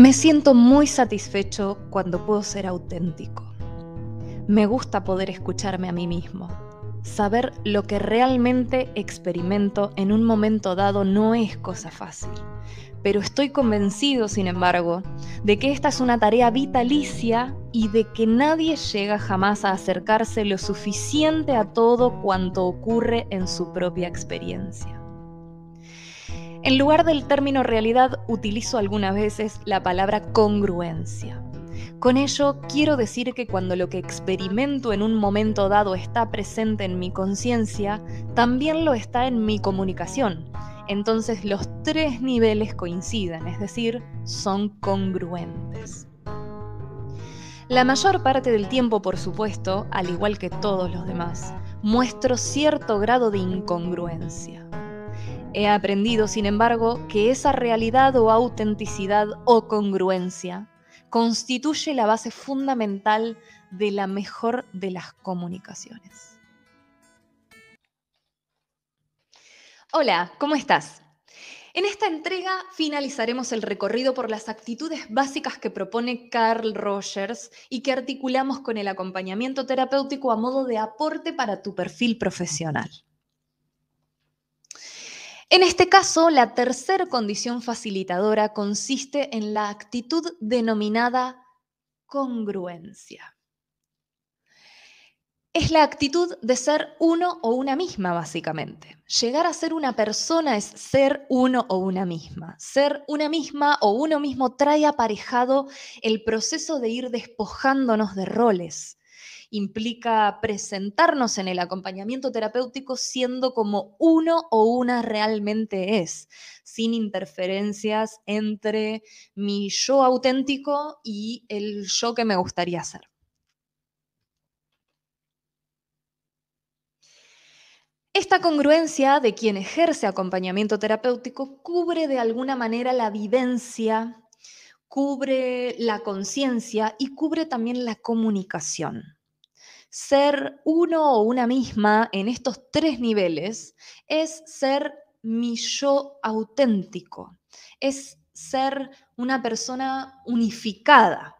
Me siento muy satisfecho cuando puedo ser auténtico. Me gusta poder escucharme a mí mismo. Saber lo que realmente experimento en un momento dado no es cosa fácil, pero estoy convencido, sin embargo, de que esta es una tarea vitalicia y de que nadie llega jamás a acercarse lo suficiente a todo cuanto ocurre en su propia experiencia. En lugar del término realidad, utilizo algunas veces la palabra congruencia. Con ello quiero decir que cuando lo que experimento en un momento dado está presente en mi conciencia, también lo está en mi comunicación. Entonces los tres niveles coinciden, es decir, son congruentes. La mayor parte del tiempo, por supuesto, al igual que todos los demás, muestro cierto grado de incongruencia. He aprendido, sin embargo, que esa realidad o autenticidad o congruencia constituye la base fundamental de la mejor de las comunicaciones. Hola, ¿cómo estás? En esta entrega finalizaremos el recorrido por las actitudes básicas que propone Carl Rogers y que articulamos con el acompañamiento terapéutico a modo de aporte para tu perfil profesional. En este caso, la tercera condición facilitadora consiste en la actitud denominada congruencia. Es la actitud de ser uno o una misma, básicamente. Llegar a ser una persona es ser uno o una misma. Ser una misma o uno mismo trae aparejado el proceso de ir despojándonos de roles, implica presentarnos en el acompañamiento terapéutico siendo como uno o una realmente es, sin interferencias entre mi yo auténtico y el yo que me gustaría ser. Esta congruencia de quien ejerce acompañamiento terapéutico cubre de alguna manera la vivencia, cubre la conciencia y cubre también la comunicación. Ser uno o una misma en estos tres niveles es ser mi yo auténtico, es ser una persona unificada.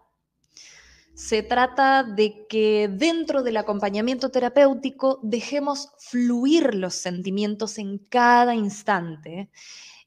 Se trata de que dentro del acompañamiento terapéutico dejemos fluir los sentimientos en cada instante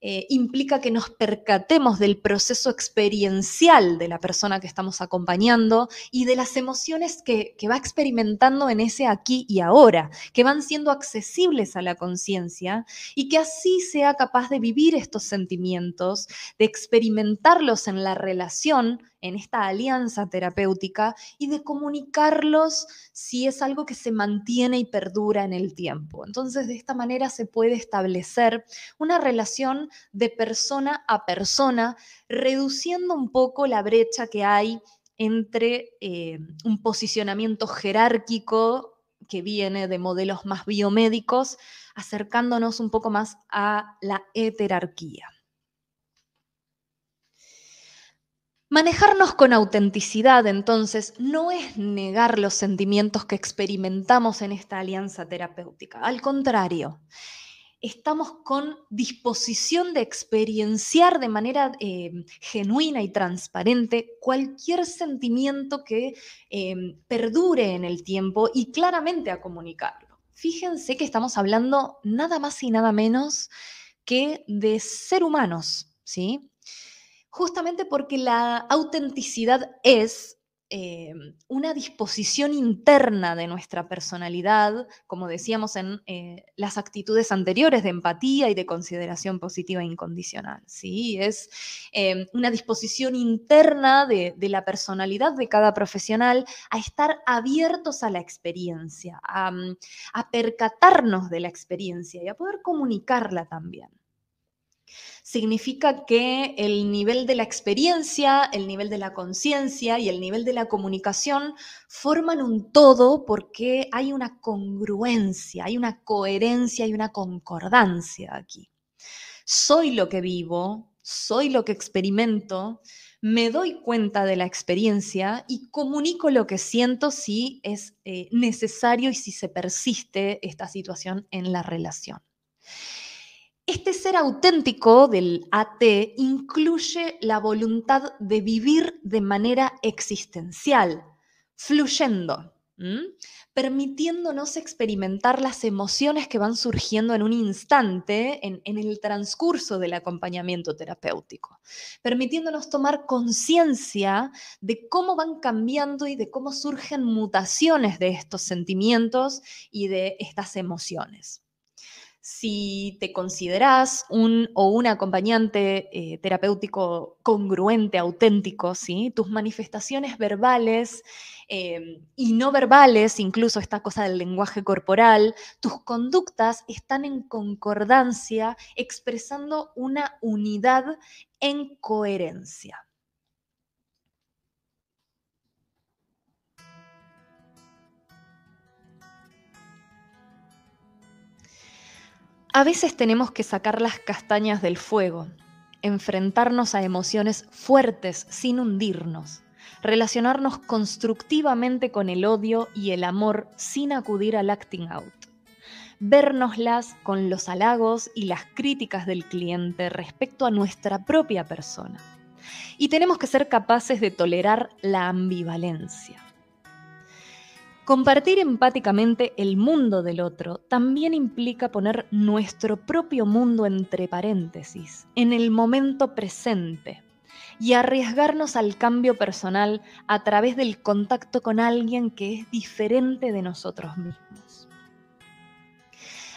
eh, implica que nos percatemos del proceso experiencial de la persona que estamos acompañando y de las emociones que, que va experimentando en ese aquí y ahora, que van siendo accesibles a la conciencia y que así sea capaz de vivir estos sentimientos, de experimentarlos en la relación en esta alianza terapéutica y de comunicarlos si es algo que se mantiene y perdura en el tiempo. Entonces, de esta manera se puede establecer una relación de persona a persona, reduciendo un poco la brecha que hay entre eh, un posicionamiento jerárquico que viene de modelos más biomédicos, acercándonos un poco más a la heterarquía. Manejarnos con autenticidad, entonces, no es negar los sentimientos que experimentamos en esta alianza terapéutica. Al contrario, estamos con disposición de experienciar de manera eh, genuina y transparente cualquier sentimiento que eh, perdure en el tiempo y claramente a comunicarlo. Fíjense que estamos hablando nada más y nada menos que de ser humanos, ¿sí? justamente porque la autenticidad es em, una disposición interna de nuestra personalidad, como decíamos en eh, las actitudes anteriores de empatía y de consideración positiva e incondicional. ¿sí? Es em, una disposición interna de, la personalidad de cada profesional a estar abiertos a la experiencia, a percatarnos de la experiencia y a poder comunicarla también significa que el nivel de la experiencia, el nivel de la conciencia y el nivel de la comunicación forman un todo porque hay una congruencia, hay una coherencia y una concordancia aquí. Soy lo que vivo, soy lo que experimento, me doy cuenta de la experiencia y comunico lo que siento si es eh, necesario y si se persiste esta situación en la relación. Este ser auténtico del AT incluye la voluntad de vivir de manera existencial, fluyendo, permitiéndonos experimentar las emociones que van surgiendo en un instante en el transcurso del acompañamiento terapéutico, permitiéndonos tomar conciencia de cómo van cambiando y de cómo surgen mutaciones de estos sentimientos y de estas emociones si te considerás un o un acompañante eh, terapéutico congruente, auténtico, tus manifestaciones verbales eh, y no verbales, incluso esta cosa del lenguaje corporal, tus conductas están en concordancia, expresando una unidad en coherencia. A veces tenemos que sacar las castañas del fuego, enfrentarnos a emociones fuertes sin hundirnos, relacionarnos constructivamente con el odio y el amor sin acudir al acting out, vernoslas con los halagos y las críticas del cliente respecto a nuestra propia persona. Y tenemos que ser capaces de tolerar la ambivalencia Compartir empáticamente el mundo del otro también implica poner nuestro propio mundo entre paréntesis, en el momento presente, y arriesgarnos al cambio personal a través del contacto con alguien que es diferente de nosotros mismos.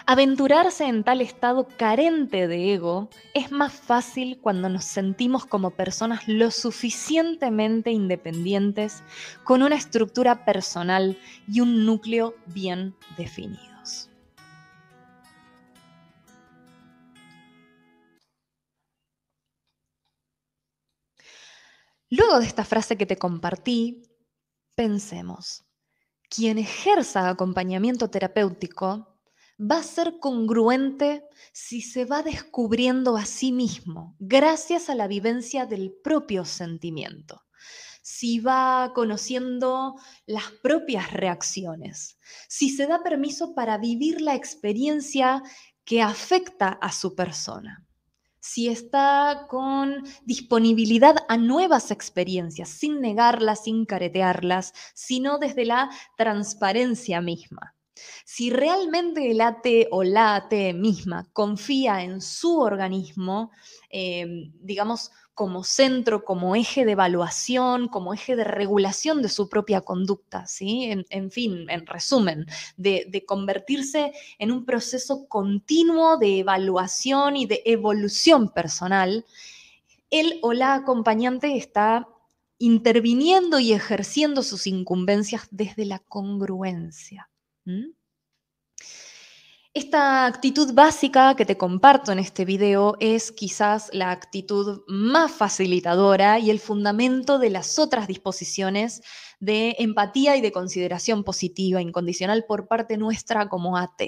Aventurarse en tal estado carente de ego es más fácil cuando nos sentimos como personas lo suficientemente independientes, con una estructura personal y un núcleo bien definidos. Luego de esta frase que te compartí, pensemos, quien ejerza acompañamiento terapéutico va a ser congruente si se va descubriendo a sí mismo gracias a la vivencia del propio sentimiento, si va conociendo las propias reacciones, si se da permiso para vivir la experiencia que afecta a su persona si está con disponibilidad a nuevas experiencias, sin negarlas, sin caretearlas, sino desde la transparencia misma. Si realmente el AT o la AT misma confía en su organismo, em, digamos, como centro, como eje de evaluación, como eje de regulación de su propia conducta, ¿sí? En, fin, en resumen, de, de, convertirse en un proceso continuo de evaluación y de evolución personal, el o la acompañante está interviniendo y ejerciendo sus incumbencias desde la congruencia. ¿Mm? Esta actitud básica que te comparto en este video es quizás la actitud más facilitadora y el fundamento de las otras disposiciones de empatía y de consideración positiva incondicional por parte nuestra como AT.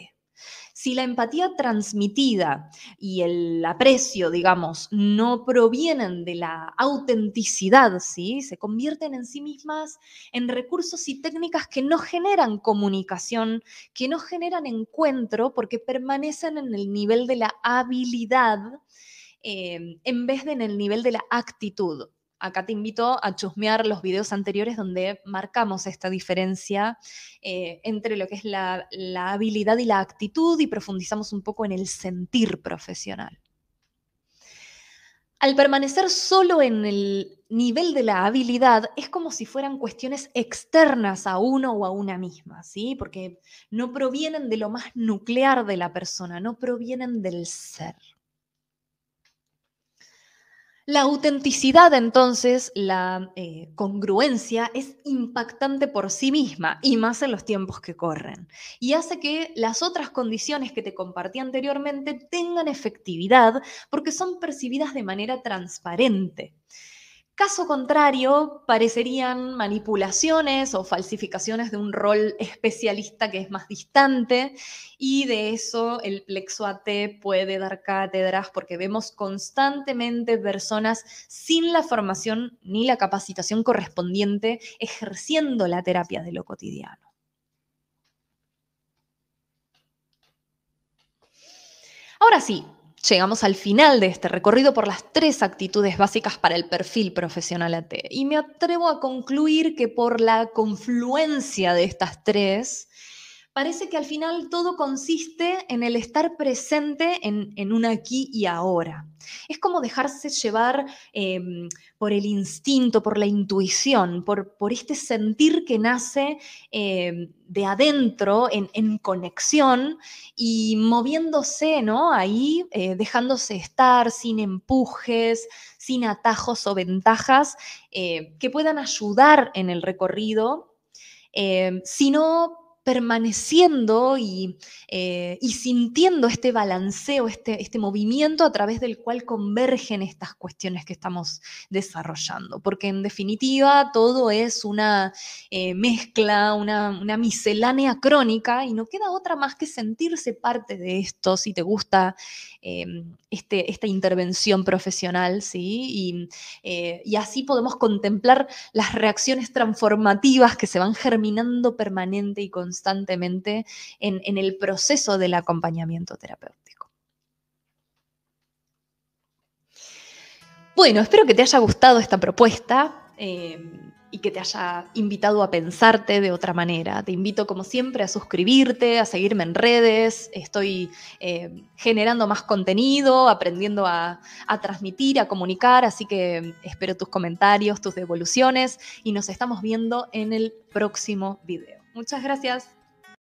Si la empatía transmitida y el aprecio, digamos, no provienen de la autenticidad, se convierten en sí mismas en recursos y técnicas que no generan comunicación, que no generan encuentro, porque permanecen en el nivel de la habilidad eh, en vez de en el nivel de la actitud acá te invito a chusmear los videos anteriores donde marcamos esta diferencia eh, entre lo que es la, la habilidad y la actitud y profundizamos un poco en el sentir profesional. Al permanecer solo en el nivel de la habilidad, es como si fueran cuestiones externas a uno o a una misma, ¿sí? Porque no provienen de lo más nuclear de la persona, no provienen del ser. La autenticidad, entonces, la eh, congruencia es impactante por sí misma y más en los tiempos que corren. Y hace que las otras condiciones que te compartí anteriormente tengan efectividad porque son percibidas de manera transparente. Caso contrario, parecerían manipulaciones o falsificaciones de un rol especialista que es más distante y de eso el plexo AT puede dar cátedras porque vemos constantemente personas sin la formación ni la capacitación correspondiente ejerciendo la terapia de lo cotidiano. Ahora sí, llegamos al final de este recorrido por las tres actitudes básicas para el perfil profesional AT. Y me atrevo a concluir que por la confluencia de estas tres, parece que al final todo consiste en el estar presente en, un aquí y ahora. Es como dejarse llevar em, por el instinto, por la intuición, por, por este sentir que nace em, de adentro, en, conexión y moviéndose, ¿no? Ahí, eh, dejándose estar, sin empujes, sin atajos o ventajas eh, que puedan ayudar en el recorrido, em, sino permaneciendo eh, y, sintiendo este balanceo, este, este, movimiento a través del cual convergen estas cuestiones que estamos desarrollando. Porque en definitiva todo es una eh, mezcla, una, miscelánea crónica y no queda otra más que sentirse parte de esto si te gusta em, este, esta intervención profesional, ¿sí? Eh, y, así podemos contemplar las reacciones transformativas que se van germinando permanente y constantemente constantemente en, el proceso del acompañamiento terapéutico. Bueno, espero que te haya gustado esta propuesta eh, y que te haya invitado a pensarte de otra manera. Te invito, como siempre, a suscribirte, a seguirme en redes. Estoy eh, generando más contenido, aprendiendo a transmitir, a comunicar, así que espero tus comentarios, tus devoluciones y nos estamos viendo en el próximo video. Muchas gracias.